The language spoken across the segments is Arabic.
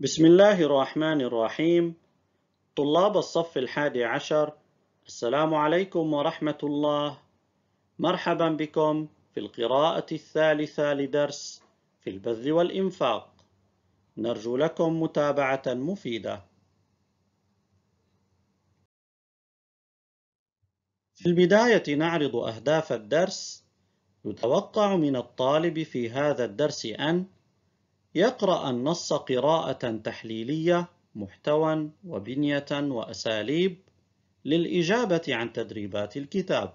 بسم الله الرحمن الرحيم طلاب الصف الحادي عشر السلام عليكم ورحمة الله مرحبا بكم في القراءة الثالثة لدرس في البذل والإنفاق نرجو لكم متابعة مفيدة في البداية نعرض أهداف الدرس يتوقع من الطالب في هذا الدرس أن يقرأ النص قراءة تحليلية محتوى وبنية وأساليب للإجابة عن تدريبات الكتاب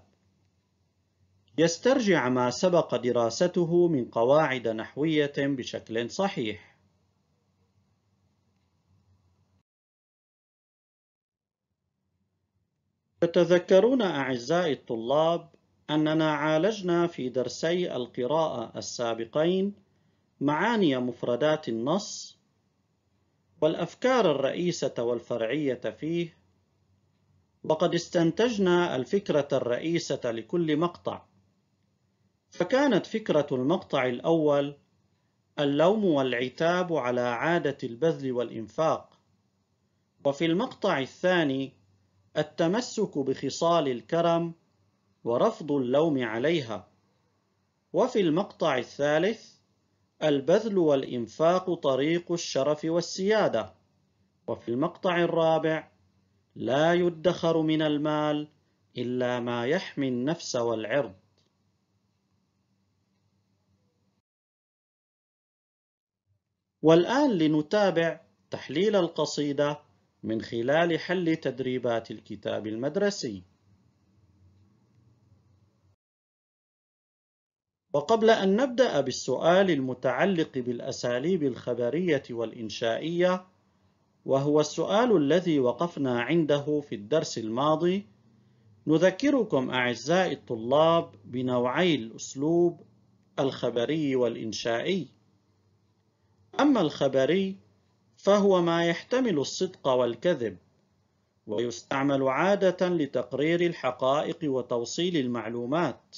يسترجع ما سبق دراسته من قواعد نحوية بشكل صحيح تتذكرون أعزائي الطلاب أننا عالجنا في درسي القراءة السابقين معاني مفردات النص والأفكار الرئيسة والفرعية فيه وقد استنتجنا الفكرة الرئيسة لكل مقطع فكانت فكرة المقطع الأول اللوم والعتاب على عادة البذل والإنفاق وفي المقطع الثاني التمسك بخصال الكرم ورفض اللوم عليها وفي المقطع الثالث البذل والإنفاق طريق الشرف والسيادة وفي المقطع الرابع لا يدخر من المال إلا ما يحمي النفس والعرض والآن لنتابع تحليل القصيدة من خلال حل تدريبات الكتاب المدرسي وقبل أن نبدأ بالسؤال المتعلق بالأساليب الخبرية والإنشائية، وهو السؤال الذي وقفنا عنده في الدرس الماضي، نذكركم أعزائي الطلاب بنوعي الأسلوب الخبري والإنشائي. أما الخبري فهو ما يحتمل الصدق والكذب، ويستعمل عادة لتقرير الحقائق وتوصيل المعلومات.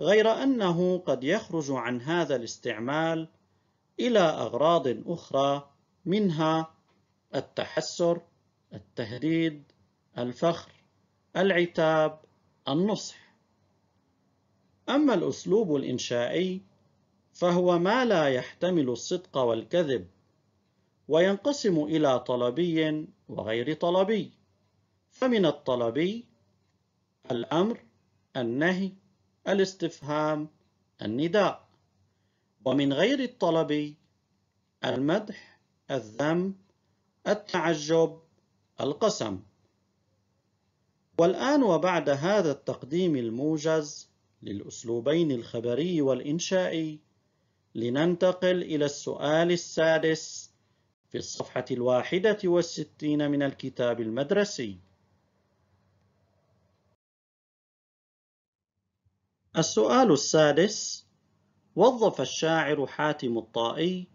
غير أنه قد يخرج عن هذا الاستعمال إلى أغراض أخرى منها التحسر، التهديد، الفخر، العتاب، النصح. أما الأسلوب الإنشائي فهو ما لا يحتمل الصدق والكذب، وينقسم إلى طلبي وغير طلبي، فمن الطلبي الأمر، النهي، الاستفهام النداء ومن غير الطلب المدح الذم التعجب القسم والآن وبعد هذا التقديم الموجز للأسلوبين الخبري والإنشائي لننتقل إلى السؤال السادس في الصفحة الواحدة والستين من الكتاب المدرسي السؤال السادس وظف الشاعر حاتم الطائي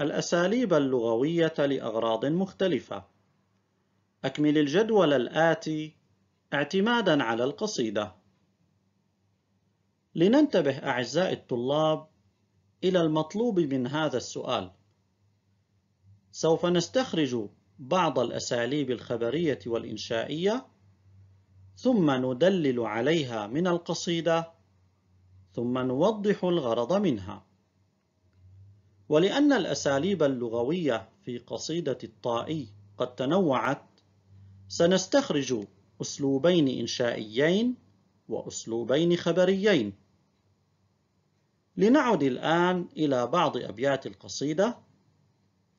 الأساليب اللغوية لأغراض مختلفة أكمل الجدول الآتي اعتمادا على القصيدة لننتبه أعزائي الطلاب إلى المطلوب من هذا السؤال سوف نستخرج بعض الأساليب الخبرية والإنشائية ثم ندلل عليها من القصيدة ثم نوضح الغرض منها ولأن الأساليب اللغوية في قصيدة الطائي قد تنوعت سنستخرج أسلوبين إنشائيين وأسلوبين خبريين لنعد الآن إلى بعض أبيات القصيدة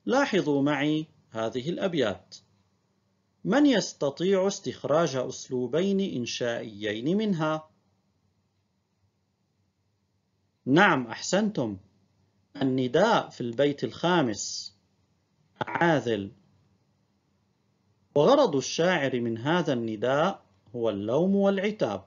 لاحظوا معي هذه الأبيات من يستطيع استخراج أسلوبين إنشائيين منها؟ نعم أحسنتم النداء في البيت الخامس عاذل وغرض الشاعر من هذا النداء هو اللوم والعتاب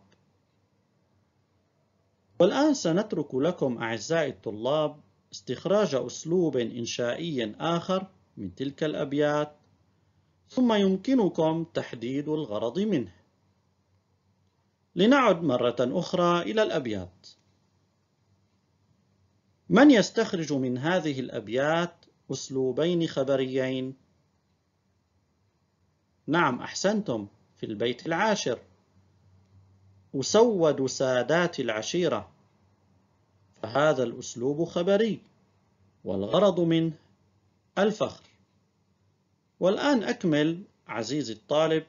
والآن سنترك لكم أعزائي الطلاب استخراج أسلوب إنشائي آخر من تلك الأبيات ثم يمكنكم تحديد الغرض منه لنعد مرة أخرى إلى الأبيات من يستخرج من هذه الأبيات أسلوبين خبريين؟ نعم أحسنتم في البيت العاشر أسود سادات العشيرة فهذا الأسلوب خبري والغرض منه الفخر والآن أكمل عزيزي الطالب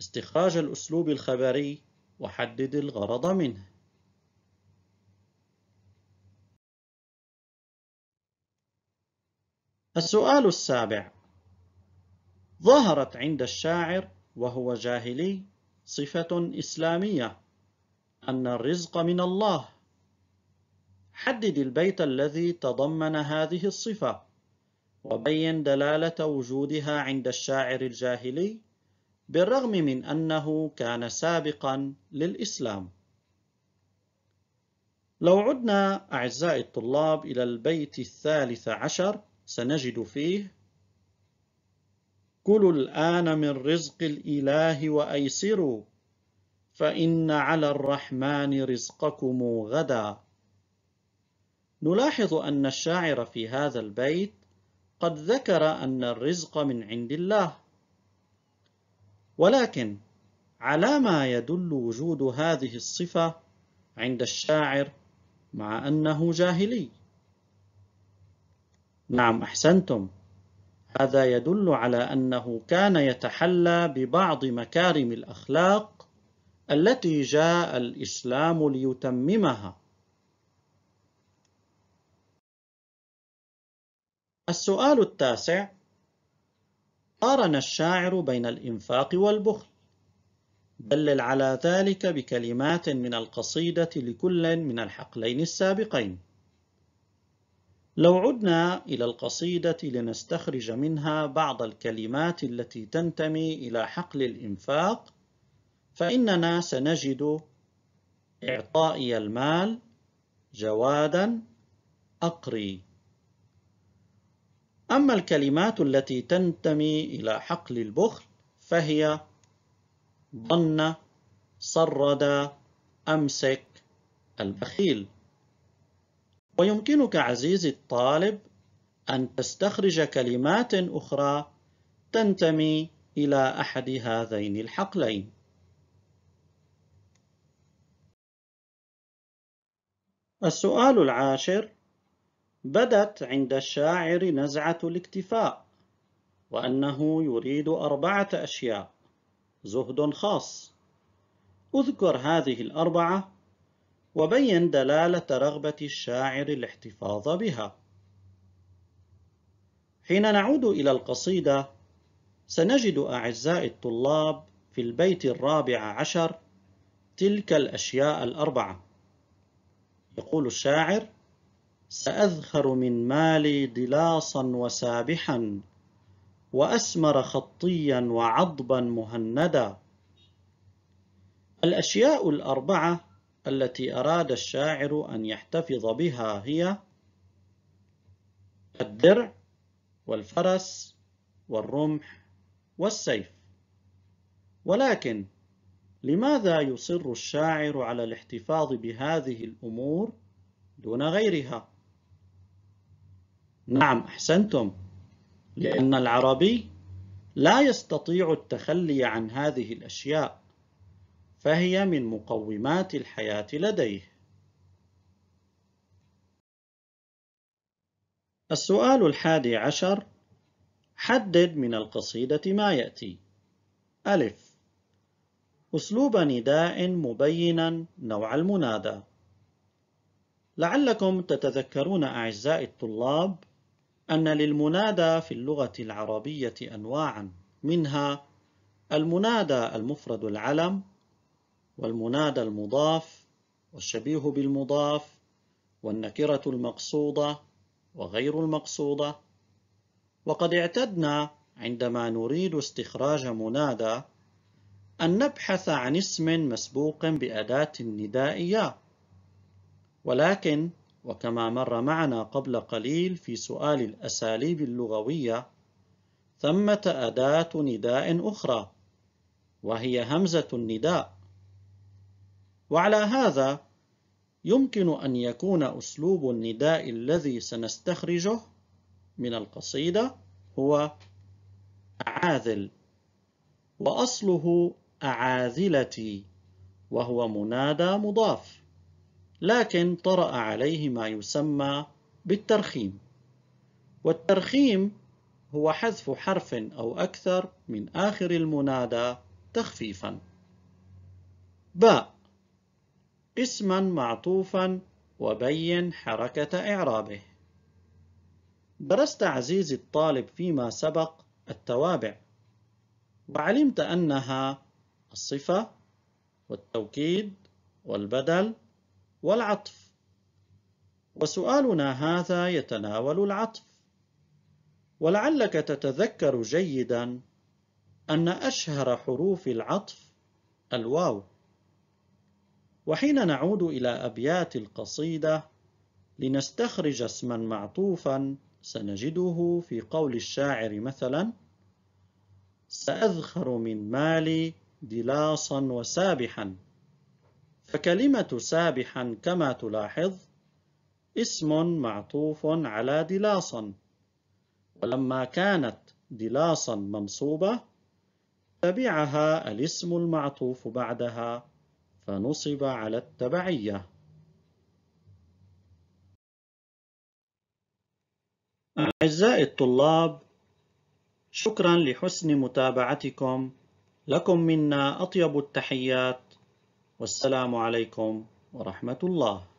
استخراج الأسلوب الخبري وحدد الغرض منه السؤال السابع ظهرت عند الشاعر وهو جاهلي صفة إسلامية أن الرزق من الله حدد البيت الذي تضمن هذه الصفة وبين دلالة وجودها عند الشاعر الجاهلي بالرغم من أنه كان سابقا للإسلام لو عدنا أعزائي الطلاب إلى البيت الثالث عشر سنجد فيه كلوا الآن من رزق الإله وأيسروا فإن على الرحمن رزقكم غدا نلاحظ أن الشاعر في هذا البيت قد ذكر أن الرزق من عند الله ولكن على ما يدل وجود هذه الصفة عند الشاعر مع أنه جاهلي نعم احسنتم هذا يدل على انه كان يتحلى ببعض مكارم الاخلاق التي جاء الاسلام ليتممها السؤال التاسع قارن الشاعر بين الإنفاق والبخل دلل على ذلك بكلمات من القصيدة لكل من الحقلين السابقين لو عدنا إلى القصيدة لنستخرج منها بعض الكلمات التي تنتمي إلى حقل الإنفاق فإننا سنجد إعطائي المال جوادا أقري أما الكلمات التي تنتمي إلى حقل البخل فهي ضن سرد أمسك البخيل ويمكنك عزيزي الطالب أن تستخرج كلمات أخرى تنتمي إلى أحد هذين الحقلين. السؤال العاشر بدت عند الشاعر نزعة الاكتفاء وأنه يريد أربعة أشياء زهد خاص اذكر هذه الأربعة وبين دلالة رغبة الشاعر الاحتفاظ بها. حين نعود إلى القصيدة، سنجد أعزائي الطلاب في البيت الرابع عشر تلك الأشياء الأربعة. يقول الشاعر: سأذخر من مالي ضلاصا وسابحا وأسمر خطيا وعضبا مهندا. الأشياء الأربعة التي أراد الشاعر أن يحتفظ بها هي الدرع والفرس والرمح والسيف ولكن لماذا يصر الشاعر على الاحتفاظ بهذه الأمور دون غيرها؟ نعم أحسنتم لأن العربي لا يستطيع التخلي عن هذه الأشياء فهي من مقومات الحياة لديه السؤال الحادي عشر حدد من القصيدة ما يأتي ألف أسلوب نداء مبينا نوع المنادى لعلكم تتذكرون أعزائي الطلاب أن للمنادى في اللغة العربية أنواعا منها المنادى المفرد العلم والمنادى المضاف والشبيه بالمضاف والنكرة المقصودة وغير المقصودة وقد اعتدنا عندما نريد استخراج منادى أن نبحث عن اسم مسبوق بأداة ندائية ولكن وكما مر معنا قبل قليل في سؤال الأساليب اللغوية ثمة أداة نداء أخرى وهي همزة النداء وعلى هذا يمكن أن يكون أسلوب النداء الذي سنستخرجه من القصيدة هو أعاذل وأصله أعاذلتي وهو منادى مضاف لكن طرأ عليه ما يسمى بالترخيم والترخيم هو حذف حرف أو أكثر من آخر المنادى تخفيفا باء اسما معطوفا وبين حركة إعرابه درست عزيزي الطالب فيما سبق التوابع وعلمت أنها الصفة والتوكيد والبدل والعطف وسؤالنا هذا يتناول العطف ولعلك تتذكر جيدا أن أشهر حروف العطف الواو وحين نعود إلى أبيات القصيدة لنستخرج اسما معطوفا سنجده في قول الشاعر مثلا سأذخر من مالي دلاصا وسابحا فكلمة سابحا كما تلاحظ اسم معطوف على دلاصا ولما كانت دلاصا منصوبة تبعها الاسم المعطوف بعدها فنصب على التبعية أعزائي الطلاب شكرا لحسن متابعتكم لكم منا أطيب التحيات والسلام عليكم ورحمة الله